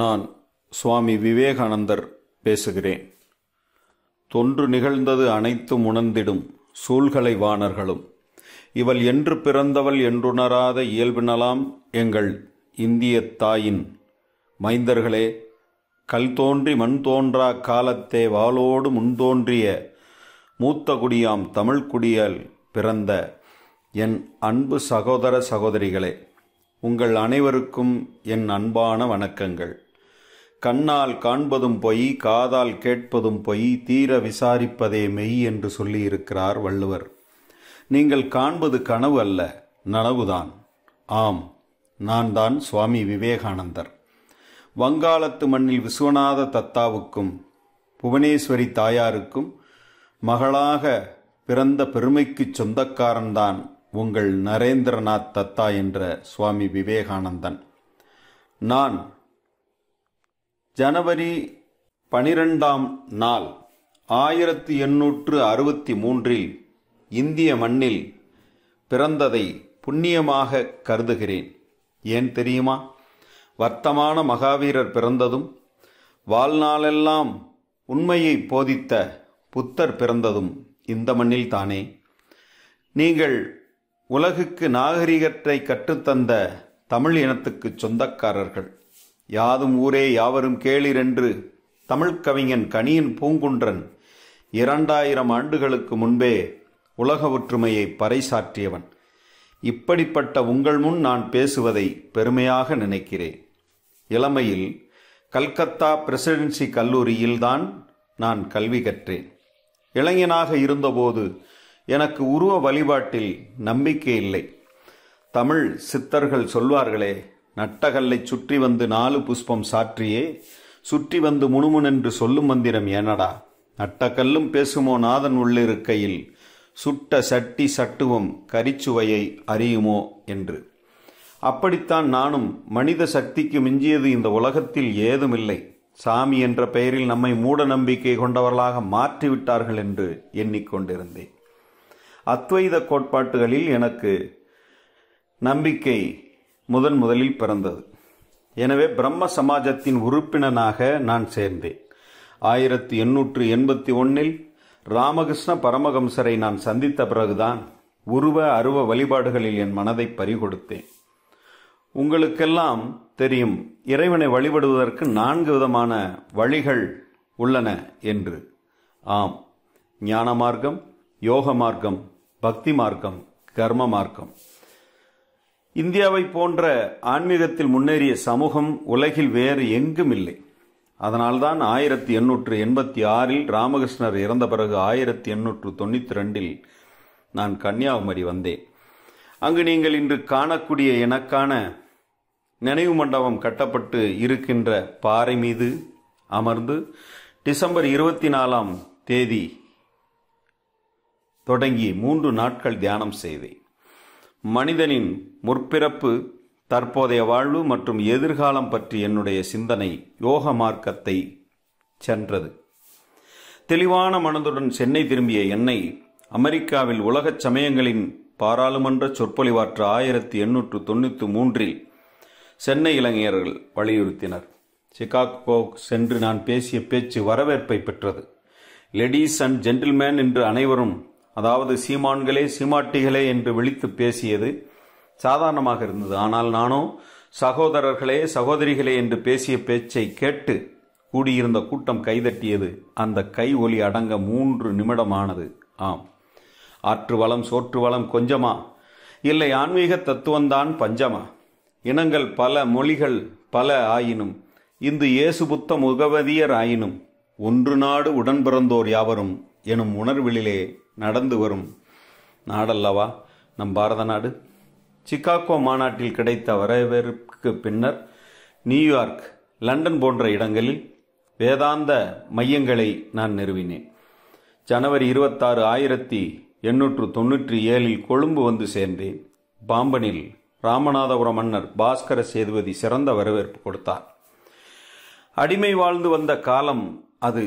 நான் சுவாமி விவேகானந்தர் பேசுகிறேன் தொன்று நிகழ்ந்தது அனைத்தும் உணர்ந்திடும் சூழ்கலை வாணர்களும் இவள் என்று பிறந்தவள் என்றுணராத இயல்பினலாம் எங்கள் இந்திய தாயின் மைந்தர்களே கல் தோன்றி மண் தோன்றா காலத்தே வாளோடு முன்தோன்றிய மூத்த குடியாம் தமிழ்குடியால் பிறந்த என் அன்பு சகோதர சகோதரிகளே உங்கள் அனைவருக்கும் என் அன்பான வணக்கங்கள் கண்ணால் காண்பதும் பொய் காதால் கேட்பதும் பொய் தீர விசாரிப்பதே மெய் என்று சொல்லியிருக்கிறார் வள்ளுவர் நீங்கள் காண்பது கனவு அல்ல நனவுதான் ஆம் நான் தான் சுவாமி விவேகானந்தர் வங்காளத்து மண்ணில் விஸ்வநாத தத்தாவுக்கும் புவனேஸ்வரி தாயாருக்கும் மகளாக பிறந்த பெருமைக்கு சொந்தக்காரன்தான் உங்கள் நரேந்திரநாத் தத்தா என்ற சுவாமி விவேகானந்தன் நான் ஜனவரி பனிரெண்டாம் நாள் ஆயிரத்தி எண்ணூற்று அறுபத்தி மூன்றில் இந்திய மண்ணில் பிறந்ததை புண்ணியமாக கருதுகிறேன் ஏன் தெரியுமா வர்த்தமான மகாவீரர் பிறந்ததும் வாழ்நாளெல்லாம் உண்மையை போதித்த புத்தர் பிறந்ததும் இந்த மண்ணில் தானே நீங்கள் உலகுக்கு நாகரிகத்தை கற்றுத்தந்த தமிழ் இனத்துக்கு சொந்தக்காரர்கள் யாதும் ஊரே யாவரும் கேளிரென்று தமிழ் கவிஞன் கனியின் பூங்குன்றன் இரண்டாயிரம் ஆண்டுகளுக்கு முன்பே உலக ஒற்றுமையை பறைசாற்றியவன் இப்படிப்பட்ட உங்கள் முன் நான் பேசுவதை பெருமையாக நினைக்கிறேன் இளமையில் கல்கத்தா பிரசிடென்சி கல்லூரியில்தான் நான் கல்வி கற்றேன் இளைஞனாக இருந்தபோது எனக்கு உருவ வழிபாட்டில் நம்பிக்கை இல்லை தமிழ் சித்தர்கள் சொல்வார்களே நட்டகல்லை சுற்றி வந்து நாலு புஷ்பம் சாற்றியே சுற்றி வந்து முணுமுனென்று சொல்லும் மந்திரம் ஏனடா நட்டக்கல்லும் பேசுமோ நாதன் உள்ளிருக்கையில் சுட்ட சட்டி சட்டுவம் கரிச்சுவையை அறியுமோ என்று அப்படித்தான் நானும் மனித சக்திக்கு மிஞ்சியது இந்த உலகத்தில் ஏதுமில்லை சாமி என்ற பெயரில் நம்மை மூட நம்பிக்கை கொண்டவர்களாக மாற்றிவிட்டார்கள் என்று எண்ணிக்கொண்டிருந்தேன் அத்வைத கோட்பாட்டுகளில் எனக்கு நம்பிக்கை முதன் முதலில் பிறந்தது எனவே பிரம்ம சமாஜத்தின் உறுப்பினனாக நான் சேர்ந்தேன் ஆயிரத்தி எண்ணூற்று எண்பத்தி ஒன்னில் ராமகிருஷ்ண பரமகம்சரை நான் சந்தித்த பிறகுதான் உருவ அருவ வழிபாடுகளில் என் மனதை பறிகொடுத்தேன் உங்களுக்கெல்லாம் தெரியும் இறைவனை வழிபடுவதற்கு நான்கு விதமான வழிகள் உள்ளன என்று ஆம் ஞான மார்க்கம் யோக மார்க்கம் பக்தி மார்க்கம் கர்ம மார்க்கம் இந்தியாவை போன்ற ஆன்மீகத்தில் முன்னேறிய சமூகம் உலகில் வேறு எங்கும் இல்லை அதனால்தான் ஆயிரத்தி எண்ணூற்று எண்பத்தி ஆறில் ராமகிருஷ்ணர் இறந்த பிறகு ஆயிரத்தி எண்ணூற்று தொண்ணூற்றி ரெண்டில் நான் கன்னியாகுமரி வந்தேன் அங்கு நீங்கள் இன்று காணக்கூடிய எனக்கான நினைவு மண்டபம் கட்டப்பட்டு இருக்கின்ற பாறை மீது அமர்ந்து டிசம்பர் இருபத்தி நாலாம் தேதி தொடங்கி மூன்று நாட்கள் தியானம் செய்தேன் மனிதனின் முற்பிறப்பு தற்போதைய வாழ்வு மற்றும் எதிர்காலம் பற்றி என்னுடைய சிந்தனை யோக மார்க்கத்தை சென்றது தெளிவான மனதுடன் சென்னை திரும்பிய என்னை அமெரிக்காவில் உலக சமயங்களின் பாராளுமன்ற சொற்பொழிவாற்று ஆயிரத்தி எண்ணூற்று தொண்ணூற்றி மூன்றில் சென்னை இளைஞர்கள் வலியுறுத்தினர் சிகாகோ சென்று நான் பேசிய பேச்சு வரவேற்பை பெற்றது லேடிஸ் அண்ட் ஜென்டில்மேன் என்று அனைவரும் அதாவது சீமான்களே சீமாட்டிகளே என்று விழித்து பேசியது சாதாரணமாக இருந்தது ஆனால் நானும் சகோதரர்களே சகோதரிகளே என்று பேசிய பேச்சை கேட்டு கூடியிருந்த கூட்டம் கைதட்டியது அந்த கை ஒலி அடங்க மூன்று நிமிடமானது ஆம் ஆற்று வளம் சோற்று வளம் கொஞ்சமா இல்லை ஆன்மீக தத்துவந்தான் பஞ்சமா இனங்கள் பல மொழிகள் பல ஆயினும் இந்து இயேசு புத்த முகவதியர் ஆயினும் ஒன்று நாடு உடன் பிறந்தோர் யாவரும் எனும் உணர்விலே நடந்து வரும் நாடல்லவா நம் பாரத நாடு சிக்காகோ மாநாட்டில் கிடைத்த வரவேற்புக்கு பின்னர் நியூயார்க் லண்டன் போன்ற இடங்களில் வேதாந்த மையங்களை நான் நிறுவினேன் ஜனவரி இருபத்தாறு ஆயிரத்தி எண்ணூற்று தொன்னூற்றி ஏழில் கொழும்பு வந்து சேர்ந்தேன் பாம்பனில் ராமநாதபுரம் மன்னர் பாஸ்கர சேதுபதி சிறந்த வரவேற்பு கொடுத்தார் அடிமை வாழ்ந்து வந்த காலம் அது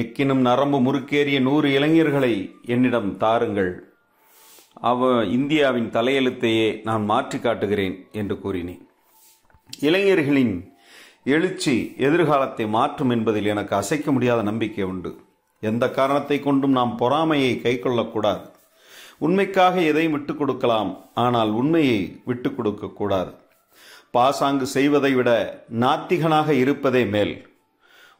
எக்கினும் நரம்பு முறுக்கேறிய நூறு இளைஞர்களை என்னிடம் தாருங்கள் அவ இந்தியாவின் தலையெழுத்தையே நான் மாற்றி காட்டுகிறேன் என்று கூறினேன் இளைஞர்களின் எழுச்சி எதிர்காலத்தை மாற்றும் என்பதில் எனக்கு அசைக்க முடியாத நம்பிக்கை உண்டு எந்த காரணத்தை கொண்டும் நாம் பொறாமையை கை கொள்ளக்கூடாது உண்மைக்காக எதையும் விட்டு கொடுக்கலாம் ஆனால் உண்மையை விட்டு கொடுக்கக்கூடாது பாசாங்கு செய்வதை விட நாத்திகனாக இருப்பதே மேல்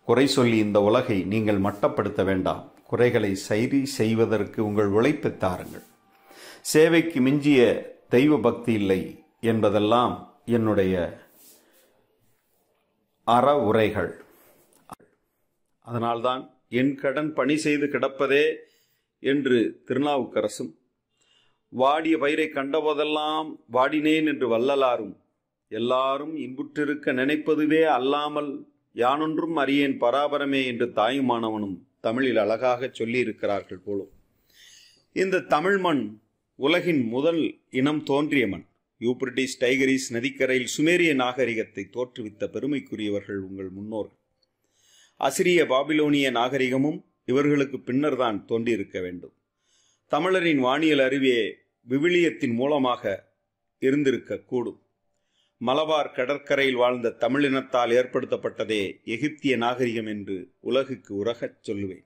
குறை சொல்லி இந்த உலகை நீங்கள் மட்டப்படுத்த வேண்டாம் குறைகளை சரி செய்வதற்கு உங்கள் உழைப்பை தாருங்கள் சேவைக்கு மிஞ்சிய தெய்வ பக்தி இல்லை என்பதெல்லாம் என்னுடைய அற உரைகள் அதனால்தான் என் கடன் பணி செய்து கிடப்பதே என்று திருநாவுக்கரசும் வாடிய பயிரை கண்டபோதெல்லாம் வாடினேன் என்று வல்லலாரும் எல்லாரும் இன்புற்றிருக்க நினைப்பதுவே அல்லாமல் யானொன்றும் அறியேன் பராபரமே என்று தாயுமானவனும் தமிழில் அழகாக சொல்லியிருக்கிறார்கள் போலும் இந்த தமிழ் மண் உலகின் முதல் இனம் தோன்றிய மண் யூப்ரிட்டிஸ் டைகரிஸ் நதிக்கரையில் சுமேரிய நாகரிகத்தை தோற்றுவித்த பெருமைக்குரியவர்கள் உங்கள் முன்னோர்கள் அசிரிய பாபிலோனிய நாகரிகமும் இவர்களுக்கு பின்னர்தான் தோன்றியிருக்க வேண்டும் தமிழரின் வானியல் அறிவே விவிலியத்தின் மூலமாக இருந்திருக்கக்கூடும் மலபார் கடற்கரையில் வாழ்ந்த தமிழினத்தால் ஏற்படுத்தப்பட்டதே எகிப்திய நாகரிகம் என்று உலகுக்கு உரகச் சொல்லுவேன்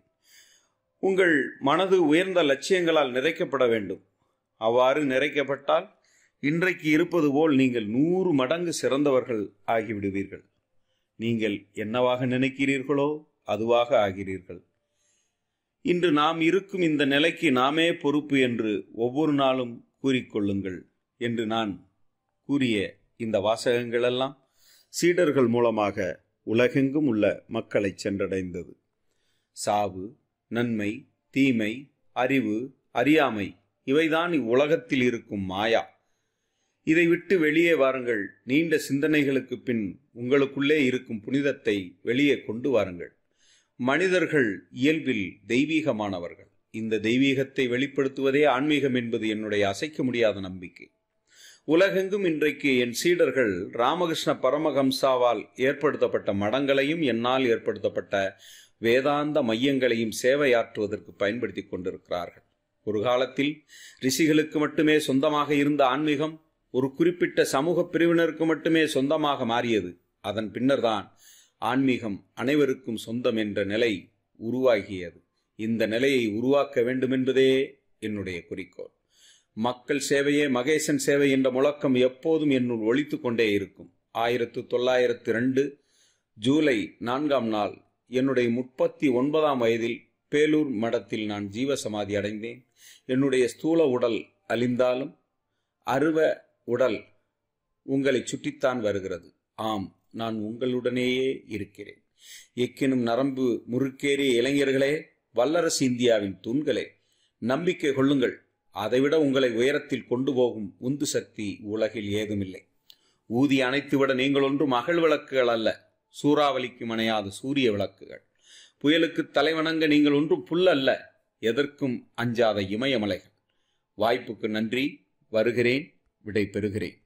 உங்கள் மனது உயர்ந்த லட்சியங்களால் நிறைக்கப்பட வேண்டும் அவ்வாறு நிறைக்கப்பட்டால் இன்றைக்கு இருப்பது போல் நீங்கள் நூறு மடங்கு சிறந்தவர்கள் ஆகிவிடுவீர்கள் நீங்கள் என்னவாக நினைக்கிறீர்களோ அதுவாக ஆகிறீர்கள் இன்று நாம் இருக்கும் இந்த நிலைக்கு நாமே பொறுப்பு என்று ஒவ்வொரு நாளும் கூறிக்கொள்ளுங்கள் என்று நான் கூறிய இந்த வாசகங்களெல்லாம் சீடர்கள் மூலமாக உலகெங்கும் உள்ள மக்களை சென்றடைந்தது சாவு நன்மை தீமை அறிவு அறியாமை இவைதான் இவ்வுலகத்தில் இருக்கும் மாயா இதை விட்டு வெளியே வாருங்கள் நீண்ட சிந்தனைகளுக்கு பின் உங்களுக்குள்ளே இருக்கும் புனிதத்தை வெளியே கொண்டு வாருங்கள் மனிதர்கள் இயல்பில் தெய்வீகமானவர்கள் இந்த தெய்வீகத்தை வெளிப்படுத்துவதே ஆன்மீகம் என்பது என்னுடைய அசைக்க முடியாத நம்பிக்கை உலகெங்கும் இன்றைக்கு என் சீடர்கள் ராமகிருஷ்ண பரமஹம்சாவால் ஏற்படுத்தப்பட்ட மடங்களையும் என்னால் ஏற்படுத்தப்பட்ட வேதாந்த மையங்களையும் சேவையாற்றுவதற்கு பயன்படுத்தி கொண்டிருக்கிறார்கள் ஒரு காலத்தில் ரிஷிகளுக்கு மட்டுமே சொந்தமாக இருந்த ஆன்மீகம் ஒரு குறிப்பிட்ட சமூக பிரிவினருக்கு மட்டுமே சொந்தமாக மாறியது அதன் பின்னர்தான் ஆன்மீகம் அனைவருக்கும் சொந்தம் என்ற நிலை உருவாகியது இந்த நிலையை உருவாக்க வேண்டுமென்பதே என்னுடைய குறிக்கோள் மக்கள் சேவையே மகேசன் சேவை என்ற முழக்கம் எப்போதும் என்னுள் ஒழித்து கொண்டே இருக்கும் ஆயிரத்து தொள்ளாயிரத்து ரெண்டு ஜூலை நான்காம் நாள் என்னுடைய முப்பத்தி ஒன்பதாம் வயதில் பேலூர் மடத்தில் நான் ஜீவசமாதி அடைந்தேன் என்னுடைய ஸ்தூல உடல் அழிந்தாலும் அருவ உடல் உங்களை சுற்றித்தான் வருகிறது ஆம் நான் உங்களுடனேயே இருக்கிறேன் எக்கினும் நரம்பு முறுக்கேறிய இளைஞர்களே வல்லரசு இந்தியாவின் தூண்களே நம்பிக்கை கொள்ளுங்கள் அதைவிட உங்களை உயரத்தில் கொண்டு போகும் உந்து சக்தி உலகில் ஏதுமில்லை ஊதி அணைத்துவிட நீங்கள் ஒன்றும் மகள் விளக்குகள் அல்ல சூறாவளிக்கு மனையாத சூரிய விளக்குகள் புயலுக்கு தலைவணங்க நீங்கள் ஒன்றும் புல் அல்ல எதற்கும் அஞ்சாத இமயமலைகள் வாய்ப்புக்கு நன்றி வருகிறேன் விடை பெறுகிறேன்